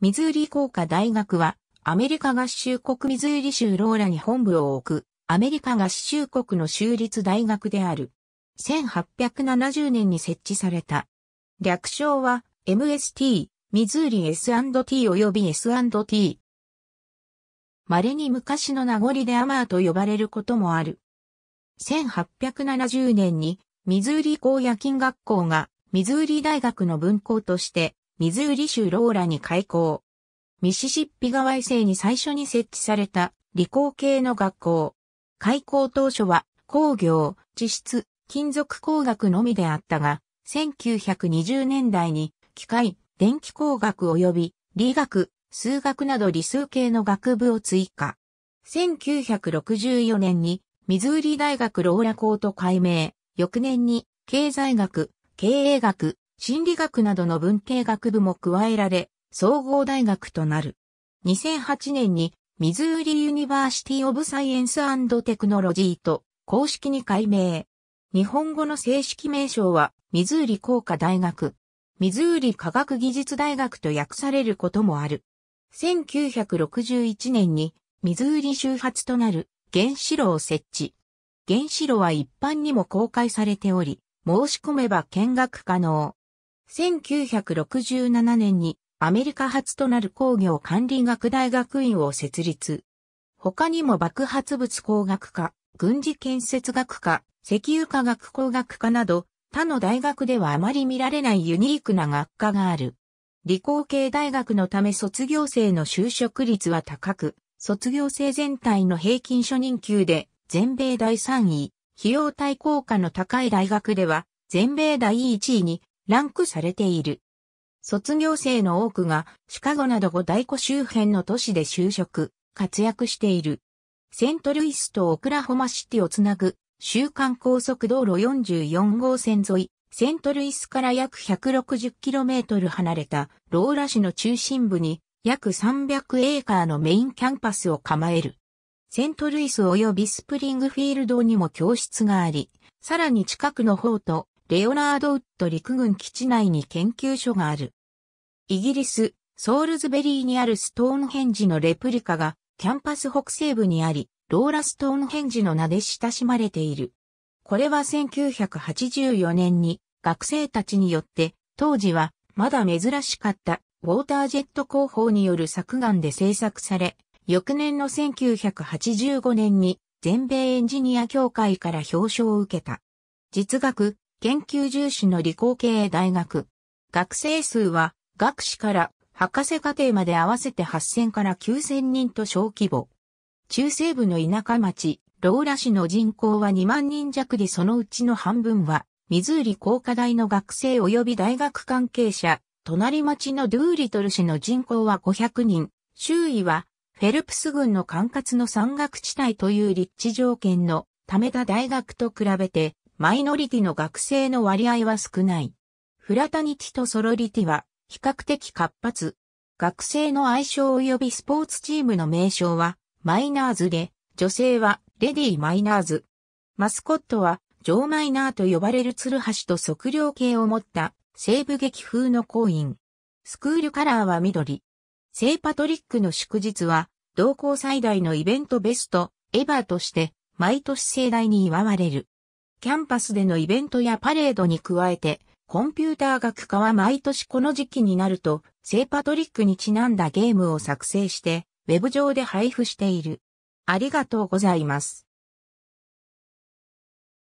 ミズーリ工科大学は、アメリカ合衆国ミズーリ州ローラに本部を置く、アメリカ合衆国の州立大学である。1870年に設置された。略称は、MST、ミズーリ S&T 及び S&T。稀に昔の名残でアマーと呼ばれることもある。1870年に、ミズーリ工野金学校が、ミズーリ大学の分校として、ミズーリ州ローラに開校。ミシシッピ川衛生に最初に設置された理工系の学校。開校当初は工業、地質、金属工学のみであったが、1920年代に機械、電気工学及び理学、数学など理数系の学部を追加。1964年にミズーリ大学ローラ校と改名、翌年に経済学、経営学、心理学などの文系学部も加えられ、総合大学となる。2008年に、ミズーリ・ユニバーシティ・オブ・サイエンス・テクノロジーと公式に改名。日本語の正式名称は、ミズーリ工科大学、ミズーリ科学技術大学と訳されることもある。1961年に、ミズーリ周発となる原子炉を設置。原子炉は一般にも公開されており、申し込めば見学可能。1967年にアメリカ初となる工業管理学大学院を設立。他にも爆発物工学科、軍事建設学科、石油化学工学科など、他の大学ではあまり見られないユニークな学科がある。理工系大学のため卒業生の就職率は高く、卒業生全体の平均初任給で全米第3位、費用対効果の高い大学では全米第1位にランクされている。卒業生の多くがシカゴなど五大湖周辺の都市で就職、活躍している。セントルイスとオクラホマシティをつなぐ週間高速道路44号線沿い、セントルイスから約 160km 離れたローラ市の中心部に約300エーカーのメインキャンパスを構える。セントルイス及びスプリングフィールドにも教室があり、さらに近くの方とレオナードウッド陸軍基地内に研究所がある。イギリス、ソールズベリーにあるストーンヘンジのレプリカが、キャンパス北西部にあり、ローラ・ストーンヘンジの名で親しまれている。これは1984年に学生たちによって、当時はまだ珍しかったウォータージェット工法による作岩で制作され、翌年の1985年に全米エンジニア協会から表彰を受けた。実学、研究重視の理工系大学。学生数は、学士から博士課程まで合わせて8000から9000人と小規模。中西部の田舎町、ローラ市の人口は2万人弱でそのうちの半分は、ミズーリ工科大の学生及び大学関係者、隣町のドゥーリトル市の人口は500人、周囲は、フェルプス郡の管轄の山岳地帯という立地条件のためた大学と比べて、マイノリティの学生の割合は少ない。フラタニティとソロリティは比較的活発。学生の愛称及びスポーツチームの名称はマイナーズで、女性はレディーマイナーズ。マスコットはジョーマイナーと呼ばれるツルハシと測量計を持った西部劇風のコイン。スクールカラーは緑。聖パトリックの祝日は同校最大のイベントベストエバーとして毎年盛大に祝われる。キャンパスでのイベントやパレードに加えて、コンピューター学科は毎年この時期になると、聖パトリックにちなんだゲームを作成して、ウェブ上で配布している。ありがとうございます。